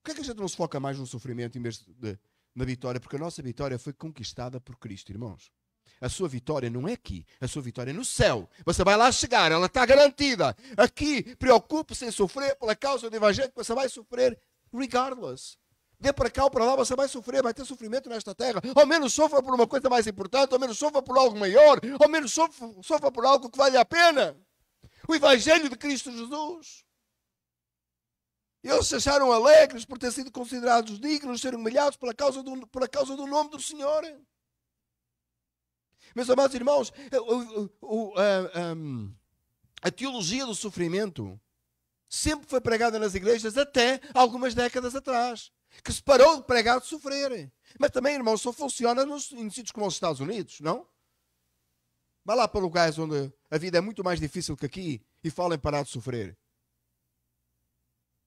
Speaker 1: Por que, é que a gente não se foca mais no sofrimento em vez de, na vitória? Porque a nossa vitória foi conquistada por Cristo, irmãos. A sua vitória não é aqui, a sua vitória é no céu. Você vai lá chegar, ela está garantida. Aqui, preocupe-se em sofrer pela causa do Evangelho, que você vai sofrer regardless dê para cá ou para lá, você vai sofrer, vai ter sofrimento nesta terra. Ao menos sofra por uma coisa mais importante, ao menos sofra por algo maior, ao menos sofra, sofra por algo que vale a pena. O Evangelho de Cristo Jesus. Eles se acharam alegres por terem sido considerados dignos de serem humilhados pela causa do, pela causa do nome do Senhor. Meus amados irmãos, a teologia do sofrimento sempre foi pregada nas igrejas até algumas décadas atrás que se parou de pregar de sofrer. Mas também, irmão, só funciona nos, em sítios como os Estados Unidos, não? Vá lá para lugares onde a vida é muito mais difícil que aqui e falem parar de sofrer.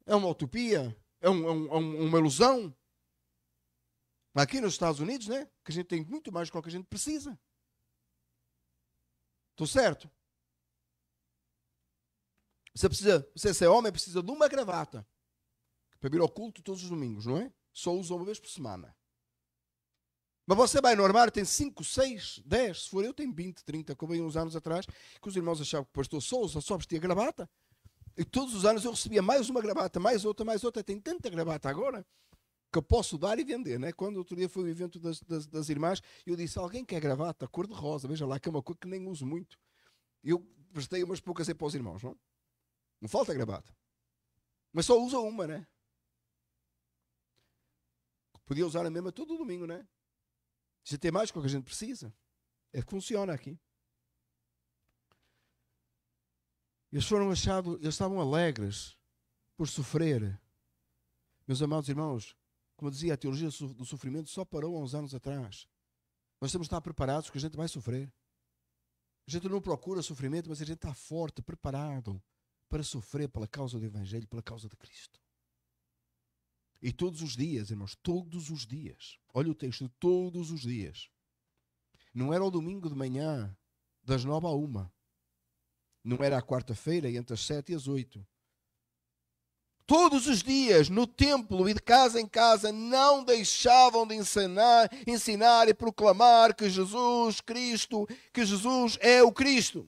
Speaker 1: É uma utopia? É, um, é, um, é, é uma ilusão? Aqui nos Estados Unidos, né? Que a gente tem muito mais do que a gente precisa. Estou certo? Você precisa, você ser é homem, precisa de uma gravata para vir ao culto todos os domingos, não é? Só usa uma vez por semana. Mas você vai no armário, tem 5, 6, 10, se for eu, tem 20, 30, como aí uns anos atrás, que os irmãos achavam que o pastor Souza só vestia gravata. E todos os anos eu recebia mais uma gravata, mais outra, mais outra. Tem tanta gravata agora que eu posso dar e vender. Né? Quando outro dia foi o um evento das, das, das, irmãs, eu disse: Alguém quer gravata cor-de-rosa? Veja lá, que é uma cor que nem uso muito. Eu prestei umas poucas aí para os irmãos, não? Não falta gravata. Mas só usa uma, né? Podia usar a mesma todo domingo, né? Já tem mais do que a gente precisa. É que funciona aqui. Eles foram achados, eles estavam alegres por sofrer. Meus amados irmãos, como dizia a teologia do sofrimento, só parou há uns anos atrás. Nós temos de estar preparados que a gente vai sofrer. A gente não procura sofrimento, mas a gente está forte, preparado para sofrer pela causa do Evangelho, pela causa de Cristo. E todos os dias, irmãos, todos os dias. Olha o texto, todos os dias. Não era o domingo de manhã, das nove à uma. Não era a quarta-feira, entre as sete e as oito. Todos os dias, no templo e de casa em casa, não deixavam de ensinar, ensinar e proclamar que Jesus Cristo, que Jesus é o Cristo.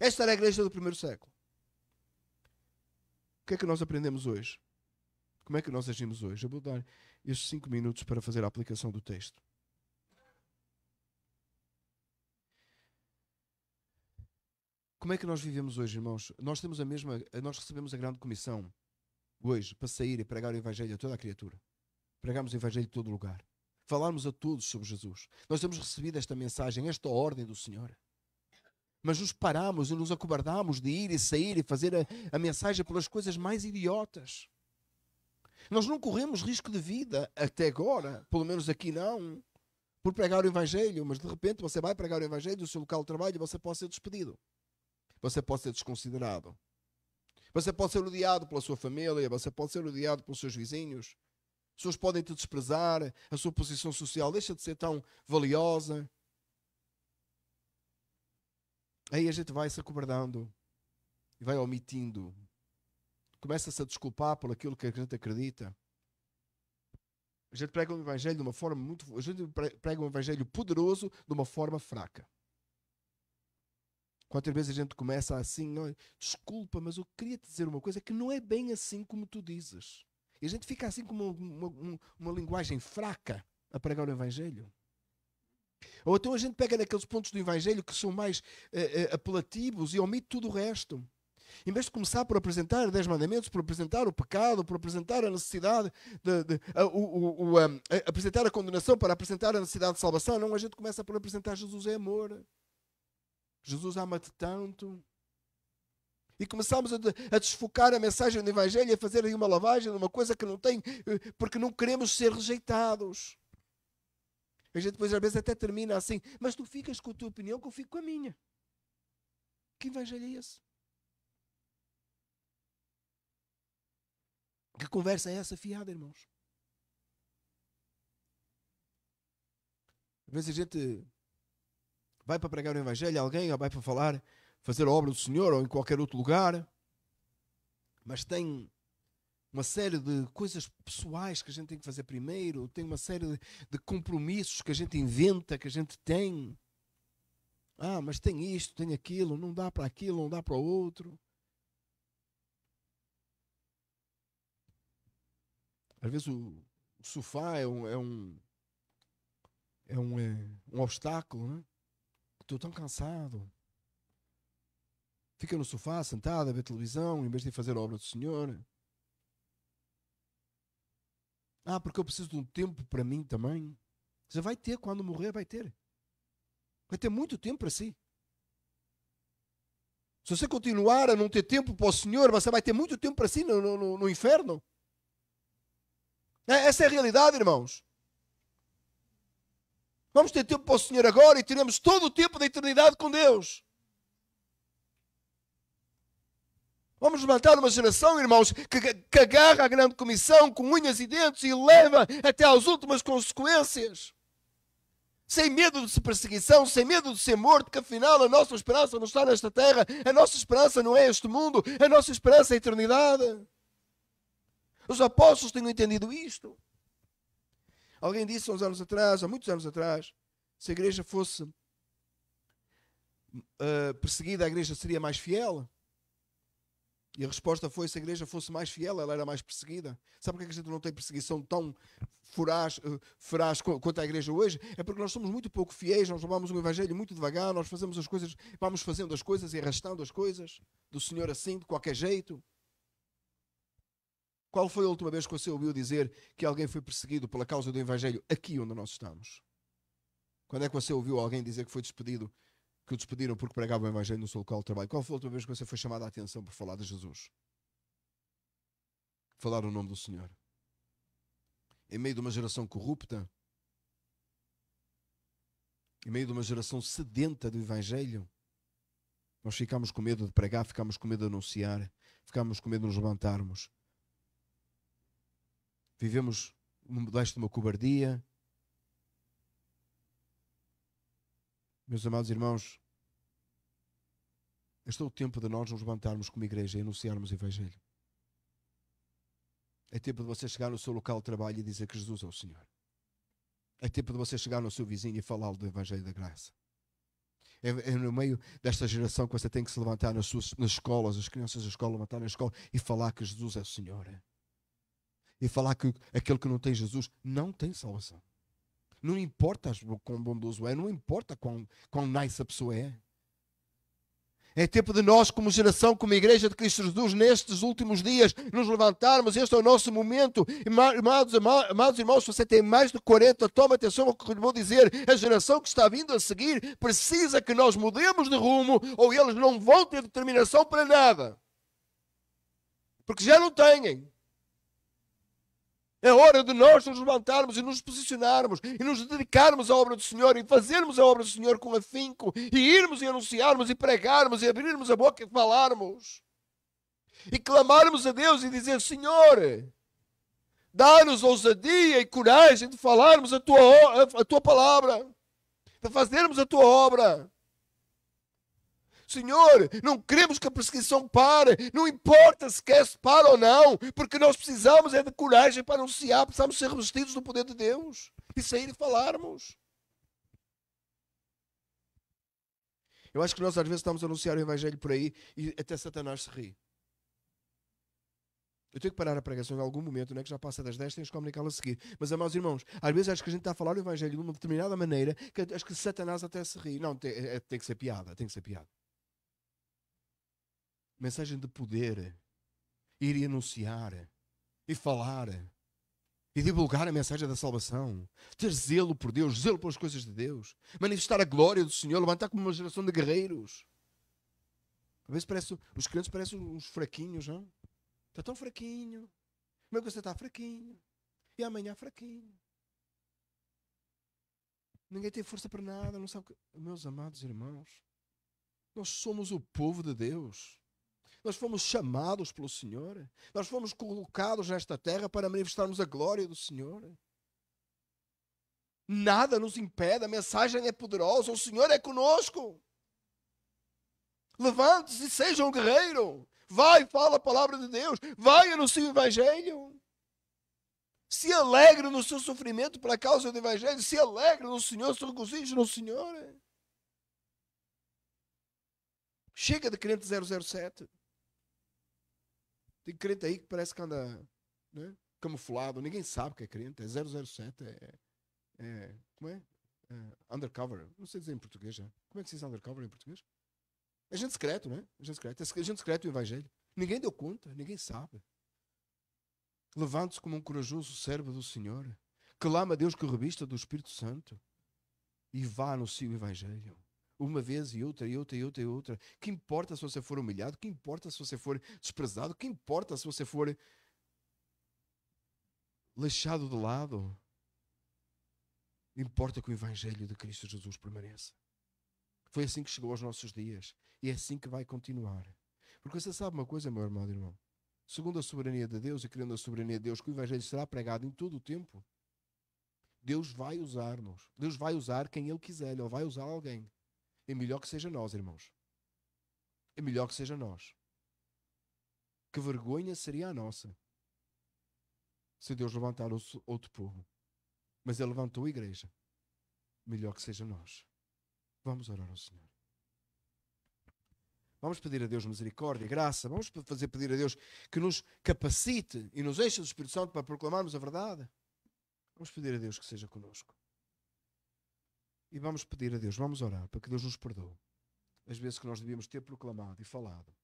Speaker 1: Esta era a igreja do primeiro século. O que é que nós aprendemos hoje? Como é que nós agimos hoje? Eu vou dar estes cinco minutos para fazer a aplicação do texto. Como é que nós vivemos hoje, irmãos? Nós temos a mesma, nós recebemos a grande comissão hoje para sair e pregar o evangelho a toda a criatura. Pregamos o evangelho em todo lugar. Falarmos a todos sobre Jesus. Nós temos recebido esta mensagem, esta ordem do Senhor mas nos paramos e nos acobardámos de ir e sair e fazer a, a, mensagem pelas coisas mais idiotas. Nós não corremos risco de vida até agora, pelo menos aqui não, por pregar o Evangelho, mas de repente você vai pregar o Evangelho do seu local de trabalho e você pode ser despedido. Você pode ser desconsiderado. Você pode ser odiado pela sua família, você pode ser odiado pelos seus vizinhos. As pessoas podem te desprezar, a sua posição social deixa de ser tão valiosa. Aí a gente vai se acobardando e vai omitindo começa-se a desculpar por aquilo que a gente acredita. A gente prega um evangelho de uma forma muito. A gente prega um evangelho poderoso de uma forma fraca. Quantas vezes a gente começa assim, desculpa, mas eu queria te dizer uma coisa que não é bem assim como tu dizes. E a gente fica assim com uma, uma, uma linguagem fraca a pregar o evangelho. Ou então a gente pega naqueles pontos do evangelho que são mais eh, eh apelativos e omite tudo o resto em vez de começar por apresentar os dez mandamentos, por apresentar o pecado, por apresentar a necessidade de, de a, o, o, a, a, apresentar a condenação para apresentar a necessidade de salvação, não, a gente começa por apresentar Jesus é amor. Jesus ama-te tanto. E começamos a, a, desfocar a mensagem do Evangelho e a fazer aí uma lavagem uma coisa que não tem, eh, porque não queremos ser rejeitados. A gente depois às vezes até termina assim, mas tu ficas com a tua opinião que eu fico com a minha. Que evangelho é esse? Que conversa é essa fiada, irmãos? Às vezes a gente vai para pregar o Evangelho a alguém, ou vai para falar, fazer a obra do Senhor, ou em qualquer outro lugar, mas tem uma série de coisas pessoais que a gente tem que fazer primeiro, tem uma série de, de compromissos que a gente inventa, que a gente tem. Ah, mas tem isto, tem aquilo, não dá para aquilo, não dá para o outro. Às vezes o, o sofá é um, é um, é um, é um obstáculo, né? Estou tão cansado. Fica no sofá, sentado, a ver televisão, em vez de fazer a obra do Senhor. Ah, porque eu preciso de um tempo para mim também. Você vai ter, quando morrer, vai ter. Vai ter muito tempo para si. Se você continuar a não ter tempo para o Senhor, você vai ter muito tempo para si no, no, no inferno. É, essa é a realidade, irmãos. Vamos ter tempo para o Senhor agora e teremos todo o tempo da eternidade com Deus. Vamos levantar uma geração, irmãos, que, que agarra a grande comissão com unhas e dentes e leva até às últimas consequências. Sem medo de perseguição, sem medo de ser morto, que afinal a nossa esperança não está nesta terra, a nossa esperança não é este mundo, a nossa esperança é a eternidade. Os apóstolos tinham entendido isto. Alguém disse há uns anos atrás, há muitos anos atrás, se a igreja fosse uh, perseguida, a igreja seria mais fiel. E a resposta foi: se a igreja fosse mais fiel, ela era mais perseguida. Sabe por que a gente não tem perseguição tão furaz, eh, feraz quanto a igreja hoje? É porque nós somos muito pouco fiéis, nós levamos o evangelho muito devagar, nós fazemos as coisas, vamos fazendo as coisas e arrastando as coisas do Senhor assim, de qualquer jeito. Qual foi a última vez que você ouviu dizer que alguém foi perseguido pela causa do Evangelho aqui onde nós estamos? Quando é que você ouviu alguém dizer que foi despedido, que o despediram porque pregava o Evangelho no seu local de trabalho? Qual foi a última vez que você foi chamado a atenção por falar de Jesus? Falar o nome do Senhor. Em meio de uma geração corrupta, em meio de uma geração sedenta do Evangelho, nós ficamos com medo de pregar, ficamos com medo de anunciar, ficamos com medo de nos levantarmos vivemos debaixo de uma cobardia. Meus amados irmãos, este é o tempo de nós nos levantarmos como igreja e anunciarmos o Evangelho. É tempo de você chegar no seu local de trabalho e dizer que Jesus é o Senhor. É tempo de você chegar no seu vizinho e falar do Evangelho da Graça. É, é, no meio desta geração que você tem que se levantar nas, suas, nas escolas, as crianças da escola, levantar na escola e falar que Jesus é o Senhor. É? e falar que aquele que não tem Jesus não tem salvação. Não importa quão bondoso é, não importa quão, quão nice a pessoa é. É tempo de nós, como geração, como Igreja de Cristo Jesus, nestes últimos dias, nos levantarmos. Este é o nosso momento. Amados, amados irmãos, se você tem mais de 40, toma atenção ao que vou dizer. A geração que está vindo a seguir precisa que nós mudemos de rumo, ou eles não vão ter determinação para nada. Porque já não têm. É hora de nós nos levantarmos e nos posicionarmos e nos dedicarmos à obra do Senhor e fazermos a obra do Senhor com afinco e irmos e anunciarmos e pregarmos e abrirmos a boca e falarmos e clamarmos a Deus e dizer: Senhor, dá-nos ousadia e coragem de falarmos a tua, a tua palavra, de fazermos a tua obra. Senhor, não queremos que a perseguição pare, não importa se quer se para ou não, porque nós precisamos é de coragem para anunciar, precisamos ser revestidos do poder de Deus e sair e falarmos. Eu acho que nós às vezes estamos a anunciar o Evangelho por aí e até Satanás se ri. Eu tenho que parar a pregação em algum momento, não é que já passa das 10, tens que comunicá-la a seguir. Mas, amados irmãos, às vezes acho que a gente está a falar o Evangelho de uma determinada maneira que acho que Satanás até se ri. Não, tem, é, tem que ser piada, tem que ser piada mensagem de poder, ir e anunciar, e falar, e divulgar a mensagem da salvação, ter zelo por Deus, zelo pelas coisas de Deus, manifestar a glória do Senhor, levantar como uma geração de guerreiros. Às vezes parece, os crentes parecem uns fraquinhos, não? Está tão fraquinho. Como é que você está fraquinho? E amanhã fraquinho. Ninguém tem força para nada, não sabe que... Meus amados irmãos, nós somos o povo de Deus. Nós fomos chamados pelo Senhor. Nós fomos colocados nesta terra para manifestarmos a glória do Senhor. Nada nos impede, a mensagem é poderosa, o Senhor é conosco. Levante-se e seja um guerreiro. Vai, fala a palavra de Deus. Vai, anuncia o Evangelho. Se alegre no seu sofrimento pela causa do Evangelho. Se alegre no Senhor, se regozije no Senhor. Chega de crente 007. Tem crente aí que parece que anda né, camuflado, ninguém sabe que é crente, é 007, é. é como é? é undercover. Não sei dizer em português já. Como é que se diz undercover em português? É gente secreto, né? É gente secreto. É, é gente secreto o evangelho. Ninguém deu conta, ninguém sabe. Levante-se como um corajoso servo do Senhor. Clama a Deus que revista do Espírito Santo e vá no o evangelho uma vez e outra e outra e outra e outra. Que importa se você for humilhado? Que importa se você for desprezado? Que importa se você for deixado de lado? Importa que o Evangelho de Cristo Jesus permaneça. Foi assim que chegou aos nossos dias e é assim que vai continuar. Porque você sabe uma coisa, meu irmão e irmão? Segundo a soberania de Deus e criando a soberania de Deus, que o Evangelho será pregado em todo o tempo. Deus vai usar-nos. Deus vai usar quem Ele quiser. Ele vai usar alguém é melhor que seja nós, irmãos. É melhor que seja nós. Que vergonha seria a nossa se Deus levantar outro povo. Mas Ele levantou a igreja. Melhor que seja nós. Vamos orar ao Senhor. Vamos pedir a Deus misericórdia e graça. Vamos fazer pedir a Deus que nos capacite e nos enche do Espírito Santo para proclamarmos a verdade. Vamos pedir a Deus que seja conosco. E vamos pedir a Deus, vamos orar para que Deus nos perdoe as vezes que nós devíamos ter proclamado e falado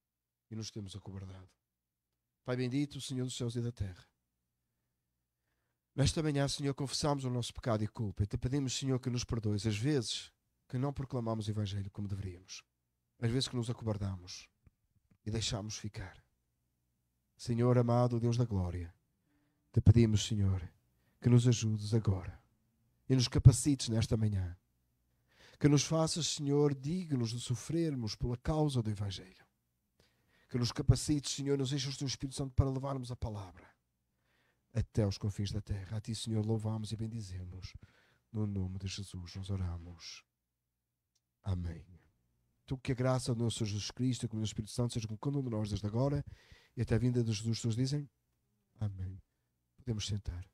Speaker 1: e nos temos acobardado. Pai bendito, Senhor dos céus e da terra. Nesta manhã, Senhor, confessamos o nosso pecado e culpa e te pedimos, Senhor, que nos perdoes as vezes que não proclamamos o Evangelho como deveríamos, as vezes que nos acobardamos e deixamos ficar. Senhor amado, Deus da glória, te pedimos, Senhor, que nos ajudes agora e nos capacites nesta manhã que nos faças, Senhor, dignos de sofrermos pela causa do Evangelho. Que nos capacites, Senhor, nos enche do teu Espírito Santo para levarmos a palavra até os confins da terra. A ti, Senhor, louvamos e bendizemos. No nome de Jesus nós oramos. Amém. Tu que a graça do nosso Jesus Cristo, com do Espírito Santo, seja com cada um de nós desde agora e até a vinda de Jesus, todos dizem Amém. Podemos sentar.